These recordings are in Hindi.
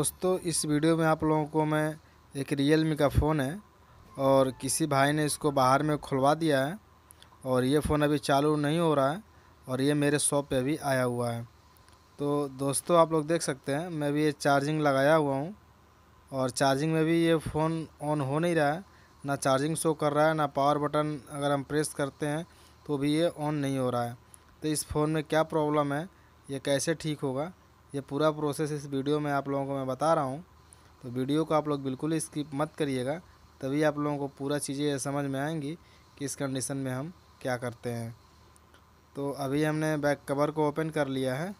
दोस्तों इस वीडियो में आप लोगों को मैं एक रियल मी का फ़ोन है और किसी भाई ने इसको बाहर में खुलवा दिया है और ये फ़ोन अभी चालू नहीं हो रहा है और ये मेरे शॉप पे भी आया हुआ है तो दोस्तों आप लोग देख सकते हैं मैं भी ये चार्जिंग लगाया हुआ हूँ और चार्जिंग में भी ये फ़ोन ऑन हो नहीं रहा है ना चार्जिंग शो कर रहा है ना पावर बटन अगर हम प्रेस करते हैं तो भी ये ऑन नहीं हो रहा है तो इस फ़ोन में क्या प्रॉब्लम है ये कैसे ठीक होगा ये पूरा प्रोसेस इस वीडियो में आप लोगों को मैं बता रहा हूँ तो वीडियो को आप लोग बिल्कुल स्किप मत करिएगा तभी आप लोगों को पूरा चीज़ें समझ में आएंगी कि इस कंडीशन में हम क्या करते हैं तो अभी हमने बैक कवर को ओपन कर लिया है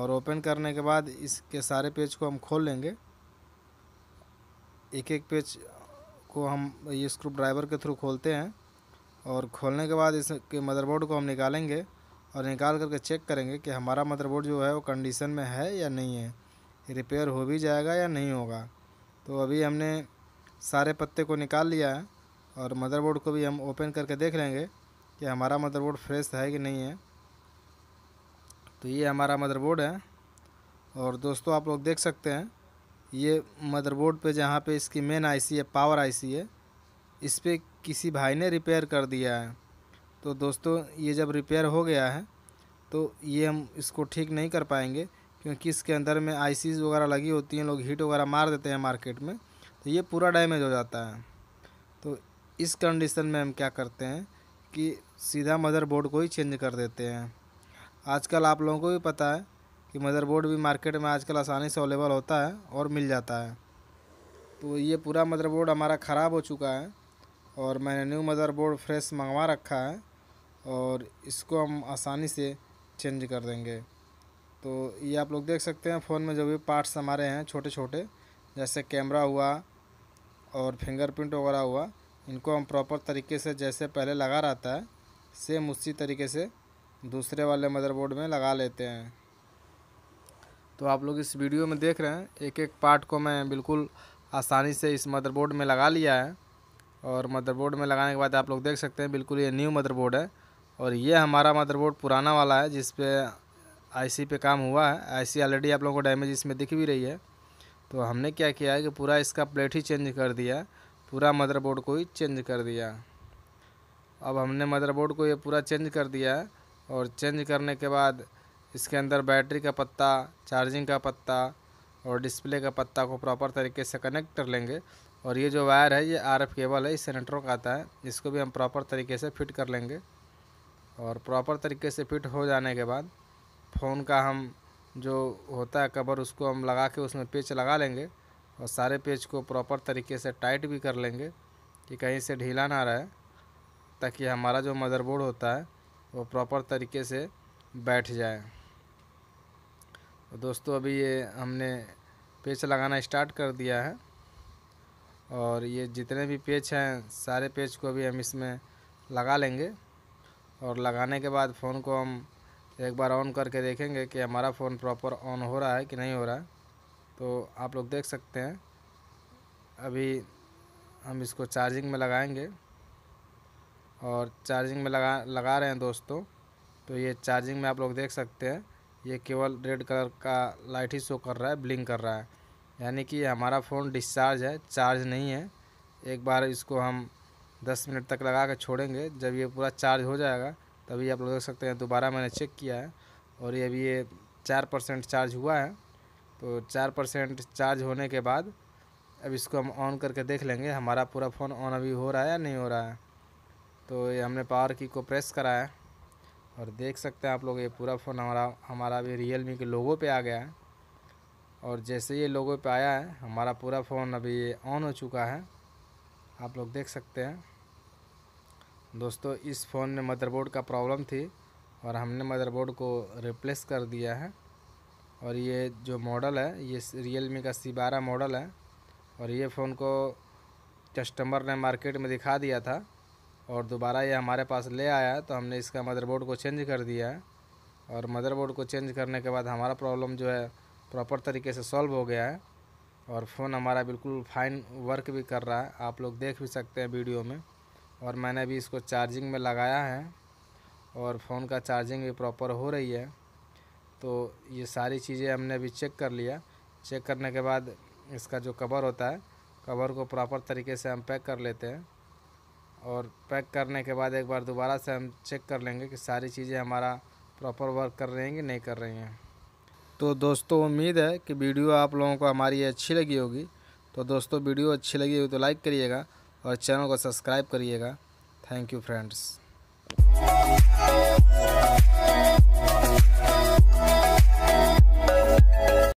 और ओपन करने के बाद इसके सारे पेज को हम खोल लेंगे एक एक पेज को हम ये स्क्रू ड्राइवर के थ्रू खोलते हैं और खोलने के बाद इसके मदरबोर्ड को हम निकालेंगे और निकाल करके चेक करेंगे कि हमारा मदरबोर्ड जो है वो कंडीशन में है या नहीं है रिपेयर हो भी जाएगा या नहीं होगा तो अभी हमने सारे पत्ते को निकाल लिया है और मदरबोर्ड को भी हम ओपन करके देख लेंगे कि हमारा मदरबोर्ड फ्रेश है कि नहीं है तो ये हमारा मदरबोर्ड है और दोस्तों आप लोग देख सकते हैं ये मदरबोर्ड पे जहाँ पे इसकी मेन आईसी है पावर आईसी है इस पर किसी भाई ने रिपेयर कर दिया है तो दोस्तों ये जब रिपेयर हो गया है तो ये हम इसको ठीक नहीं कर पाएंगे क्योंकि इसके अंदर में आईसीज वगैरह लगी होती हैं लोग हीट वगैरह मार देते हैं मार्केट में तो ये पूरा डैमेज हो जाता है तो इस कंडीशन में हम क्या करते हैं कि सीधा मदरबोर्ड को ही चेंज कर देते हैं आजकल आप लोगों को भी पता है कि मदरबोर्ड भी मार्केट में आजकल आसानी से अवेलेबल होता है और मिल जाता है तो ये पूरा मदरबोर्ड हमारा ख़राब हो चुका है और मैंने न्यू मदरबोर्ड फ्रेश मंगवा रखा है और इसको हम आसानी से चेंज कर देंगे तो ये आप लोग देख सकते हैं फ़ोन में जो भी पार्ट्स हमारे हैं छोटे छोटे जैसे कैमरा हुआ और फिंगरप्रिंट वगैरह हुआ इनको हम प्रॉपर तरीके से जैसे पहले लगा रहता है सेम उसी तरीके से दूसरे वाले मदरबोर्ड में लगा लेते हैं तो आप लोग इस वीडियो में देख रहे हैं एक एक पार्ट को मैं बिल्कुल आसानी से इस मदरबोर्ड में लगा लिया है और मदरबोर्ड में लगाने के बाद आप लोग देख सकते हैं बिल्कुल ये न्यू मदरबोर्ड है और ये हमारा मदरबोर्ड पुराना वाला है जिस पे आईसी पे काम हुआ है आईसी ऑलरेडी आप लोगों को डैमेज इसमें दिख भी रही है तो हमने क्या किया है कि पूरा इसका प्लेट ही चेंज कर दिया पूरा मदरबोर्ड को ही चेंज कर दिया अब हमने मदरबोर्ड को ये पूरा चेंज कर दिया है और चेंज करने के बाद इसके अंदर बैटरी का पत्ता चार्जिंग का पत्ता और डिस्प्ले का पत्ता को प्रॉपर तरीके से कनेक्ट कर लेंगे और ये जो वायर है ये आरएफ केबल है इस नेटवर्क आता है इसको भी हम प्रॉपर तरीके से फिट कर लेंगे और प्रॉपर तरीके से फिट हो जाने के बाद फ़ोन का हम जो होता है कवर उसको हम लगा के उसमें पेच लगा लेंगे और सारे पेच को प्रॉपर तरीके से टाइट भी कर लेंगे कि कहीं से ढीला ना रहे ताकि हमारा जो मदरबोर्ड होता है वो प्रॉपर तरीके से बैठ जाए तो दोस्तों अभी ये हमने पेच लगाना स्टार्ट कर दिया है और ये जितने भी पेच हैं सारे पेच को भी हम इसमें लगा लेंगे और लगाने के बाद फ़ोन को हम एक बार ऑन करके देखेंगे कि हमारा फ़ोन प्रॉपर ऑन हो रहा है कि नहीं हो रहा है तो आप लोग देख सकते हैं अभी हम इसको चार्जिंग में लगाएंगे और चार्जिंग में लगा लगा रहे हैं दोस्तों तो ये चार्जिंग में आप लोग देख सकते हैं ये केवल रेड कलर का लाइट ही शो कर रहा है ब्लिंक कर रहा है यानी कि हमारा फ़ोन डिस्चार्ज है चार्ज नहीं है एक बार इसको हम दस मिनट तक लगा कर छोड़ेंगे जब ये पूरा चार्ज हो जाएगा तभी आप लोग देख सकते हैं दोबारा मैंने चेक किया है और ये अभी ये चार परसेंट चार्ज हुआ है तो चार परसेंट चार्ज होने के बाद अब इसको हम ऑन करके देख लेंगे हमारा पूरा फ़ोन ऑन अभी हो रहा है या नहीं हो रहा है तो ये हमने पावर की को प्रेस करा है और देख सकते हैं आप लोग ये पूरा फ़ोन हमारा हमारा अभी रियल मी के लोगों पर आ गया है और जैसे ये लोगों पर आया है हमारा पूरा फ़ोन अभी ऑन हो चुका है आप लोग देख सकते हैं दोस्तों इस फ़ोन में मदरबोर्ड का प्रॉब्लम थी और हमने मदरबोर्ड को रिप्लेस कर दिया है और ये जो मॉडल है ये रियल मी का सी बारह मॉडल है और ये फ़ोन को कस्टमर ने मार्केट में दिखा दिया था और दोबारा ये हमारे पास ले आया तो हमने इसका मदरबोर्ड को चेंज कर दिया है और मदरबोर्ड को चेंज करने के बाद हमारा प्रॉब्लम जो है प्रॉपर तरीके से सॉल्व हो गया है और फ़ोन हमारा बिल्कुल फाइन वर्क भी कर रहा है आप लोग देख भी सकते हैं वीडियो में और मैंने भी इसको चार्जिंग में लगाया है और फ़ोन का चार्जिंग भी प्रॉपर हो रही है तो ये सारी चीज़ें हमने अभी चेक कर लिया चेक करने के बाद इसका जो कवर होता है कवर को प्रॉपर तरीके से हम पैक कर लेते हैं और पैक करने के बाद एक बार दोबारा से हम चेक कर लेंगे कि सारी चीज़ें हमारा प्रॉपर वर्क कर रही हैं कि नहीं कर रही हैं तो दोस्तों उम्मीद है कि वीडियो आप लोगों को हमारी अच्छी लगी होगी तो दोस्तों वीडियो अच्छी लगी होगी तो लाइक करिएगा और चैनल को सब्सक्राइब करिएगा थैंक यू फ्रेंड्स